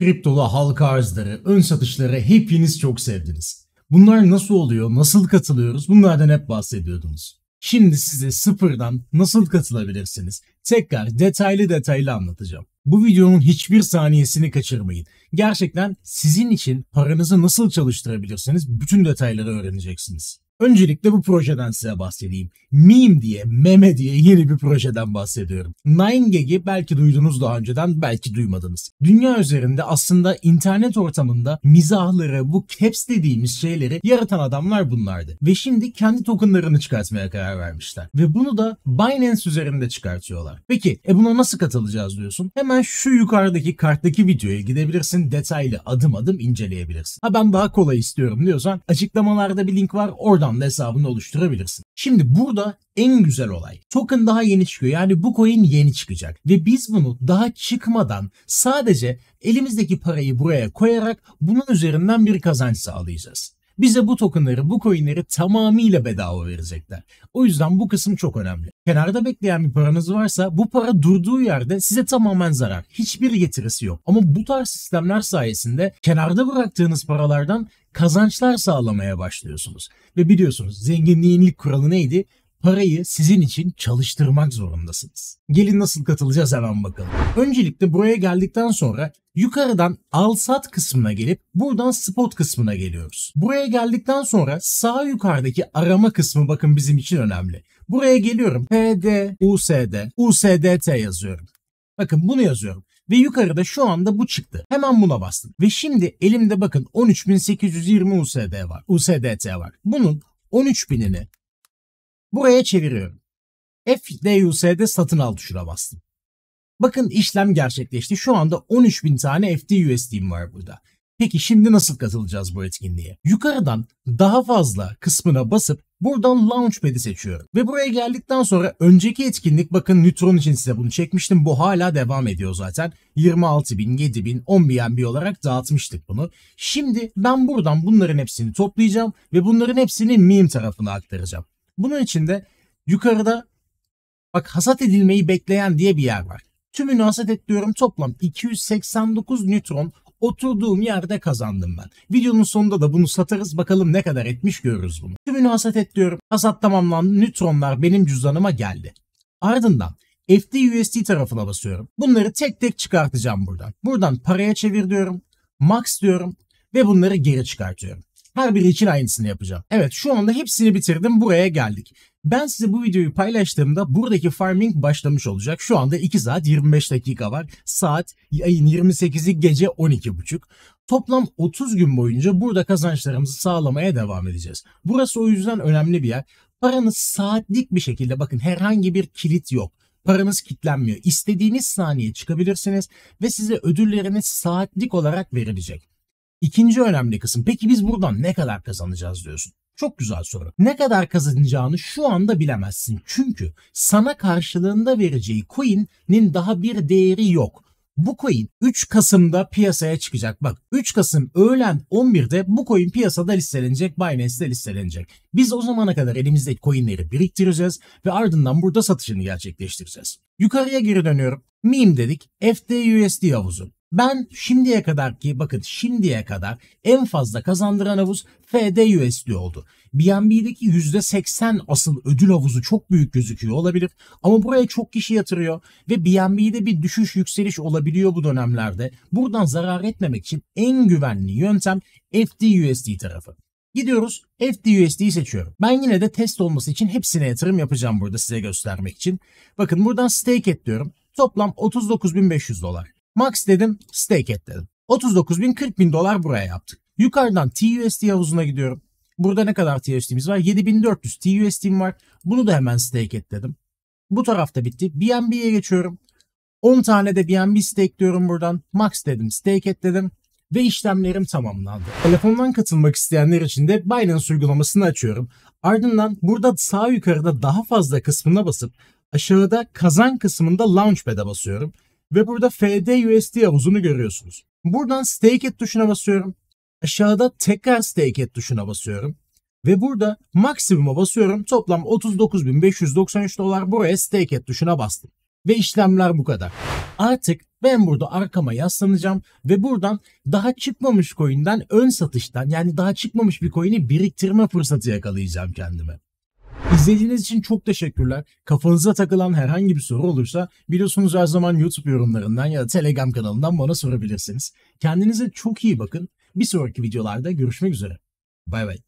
Kriptolu halka arzları, ön satışları hepiniz çok sevdiniz. Bunlar nasıl oluyor, nasıl katılıyoruz bunlardan hep bahsediyordunuz. Şimdi size sıfırdan nasıl katılabilirsiniz tekrar detaylı detaylı anlatacağım. Bu videonun hiçbir saniyesini kaçırmayın. Gerçekten sizin için paranızı nasıl çalıştırabilirsiniz bütün detayları öğreneceksiniz. Öncelikle bu projeden size bahsedeyim. Meme diye, meme diye yeni bir projeden bahsediyorum. 9gag'i belki duydunuz daha önceden, belki duymadınız. Dünya üzerinde aslında internet ortamında mizahları, bu caps dediğimiz şeyleri yaratan adamlar bunlardı. Ve şimdi kendi tokenlarını çıkartmaya karar vermişler. Ve bunu da Binance üzerinde çıkartıyorlar. Peki, e buna nasıl katılacağız diyorsun? Hemen şu yukarıdaki karttaki videoya gidebilirsin, detaylı adım adım inceleyebilirsin. Ha ben daha kolay istiyorum diyorsan açıklamalarda bir link var, oradan buradan da hesabını oluşturabilirsin. Şimdi burada en güzel olay. Token daha yeni çıkıyor. Yani bu coin yeni çıkacak. Ve biz bunu daha çıkmadan sadece elimizdeki parayı buraya koyarak bunun üzerinden bir kazanç sağlayacağız. Bize bu tokenları, bu coinleri tamamıyla bedava verecekler. O yüzden bu kısım çok önemli. Kenarda bekleyen bir paranız varsa bu para durduğu yerde size tamamen zarar. Hiçbir getirisi yok. Ama bu tarz sistemler sayesinde kenarda bıraktığınız paralardan kazançlar sağlamaya başlıyorsunuz. Ve biliyorsunuz zenginliğin ilk kuralı neydi? parayı sizin için çalıştırmak zorundasınız. Gelin nasıl katılacağız hemen bakalım. Öncelikle buraya geldikten sonra yukarıdan al sat kısmına gelip buradan spot kısmına geliyoruz. Buraya geldikten sonra sağ yukarıdaki arama kısmı bakın bizim için önemli. Buraya geliyorum. PD, USD, USDT yazıyorum. Bakın bunu yazıyorum. Ve yukarıda şu anda bu çıktı. Hemen buna bastım. Ve şimdi elimde bakın 13.820 USD var. USDT var. Bunun 13.000'ini Buraya çeviriyorum. FDUSD satın al tuşuna bastım. Bakın işlem gerçekleşti. Şu anda 13.000 tane FDUSD'm var burada. Peki şimdi nasıl katılacağız bu etkinliğe? Yukarıdan daha fazla kısmına basıp buradan launch Launchpad'i seçiyorum. Ve buraya geldikten sonra önceki etkinlik bakın Nitron için size bunu çekmiştim. Bu hala devam ediyor zaten. 26 bin, 7 bin, 10 BNB olarak dağıtmıştık bunu. Şimdi ben buradan bunların hepsini toplayacağım ve bunların hepsini meme tarafına aktaracağım. Bunun için de yukarıda bak hasat edilmeyi bekleyen diye bir yer var. Tümünü hasat et toplam 289 nötron oturduğum yerde kazandım ben. Videonun sonunda da bunu satarız bakalım ne kadar etmiş görürüz bunu. Tümünü hasat et Hasat tamamlandı. Nötronlar benim cüzdanıma geldi. Ardından FD tarafına basıyorum. Bunları tek tek çıkartacağım buradan. Buradan paraya çevir diyorum. Max diyorum ve bunları geri çıkartıyorum. Her biri için aynısını yapacağım. Evet şu anda hepsini bitirdim buraya geldik. Ben size bu videoyu paylaştığımda buradaki farming başlamış olacak. Şu anda 2 saat 25 dakika var. Saat ayın 28'i gece 12.30. Toplam 30 gün boyunca burada kazançlarımızı sağlamaya devam edeceğiz. Burası o yüzden önemli bir yer. Paranız saatlik bir şekilde bakın herhangi bir kilit yok paranız kitlenmiyor. İstediğiniz saniye çıkabilirsiniz ve size ödülleriniz saatlik olarak verilecek. İkinci önemli kısım peki biz buradan ne kadar kazanacağız diyorsun. Çok güzel soru. Ne kadar kazanacağını şu anda bilemezsin. Çünkü sana karşılığında vereceği coin'in daha bir değeri yok. Bu coin 3 Kasım'da piyasaya çıkacak. Bak 3 Kasım öğlen 11'de bu coin piyasada listelenecek, Binance'de listelenecek. Biz o zamana kadar elimizdeki coinleri biriktireceğiz ve ardından burada satışını gerçekleştireceğiz. Yukarıya geri dönüyorum. Meme dedik, FTUSD havuzu. Ben şimdiye kadar ki bakın şimdiye kadar en fazla kazandıran havuz FDUSD oldu. BNB'deki %80 asıl ödül havuzu çok büyük gözüküyor olabilir ama buraya çok kişi yatırıyor ve BNB'de bir düşüş yükseliş olabiliyor bu dönemlerde. Buradan zarar etmemek için en güvenli yöntem FDUSD tarafı. Gidiyoruz FDUSD'yi seçiyorum. Ben yine de test olması için hepsine yatırım yapacağım burada size göstermek için. Bakın buradan stake et diyorum. Toplam 39.500 dolar. Max dedim stake et dedim. 39 bin 40 bin dolar buraya yaptık. Yukarıdan TUSD havuzuna gidiyorum. Burada ne kadar TUSD'miz var? 7400 TUSD'm var. Bunu da hemen stake et dedim. Bu tarafta bitti. BNB'ye geçiyorum. 10 tane de BNB stake diyorum buradan. Max dedim stake et dedim. Ve işlemlerim tamamlandı. Telefondan katılmak isteyenler için de Binance uygulamasını açıyorum. Ardından burada sağ yukarıda daha fazla kısmına basıp aşağıda kazan kısmında Launchpad'e basıyorum ve burada FD USD havuzunu görüyorsunuz. Buradan Stake et tuşuna basıyorum. Aşağıda tekrar Stake et tuşuna basıyorum. Ve burada maksimuma basıyorum. Toplam 39.593 dolar buraya Stake et tuşuna bastım. Ve işlemler bu kadar. Artık ben burada arkama yaslanacağım ve buradan daha çıkmamış coin'den ön satıştan yani daha çıkmamış bir coin'i biriktirme fırsatı yakalayacağım kendime. İzlediğiniz için çok teşekkürler. Kafanıza takılan herhangi bir soru olursa biliyorsunuz her zaman YouTube yorumlarından ya da Telegram kanalından bana sorabilirsiniz. Kendinize çok iyi bakın. Bir sonraki videolarda görüşmek üzere. Bay bay.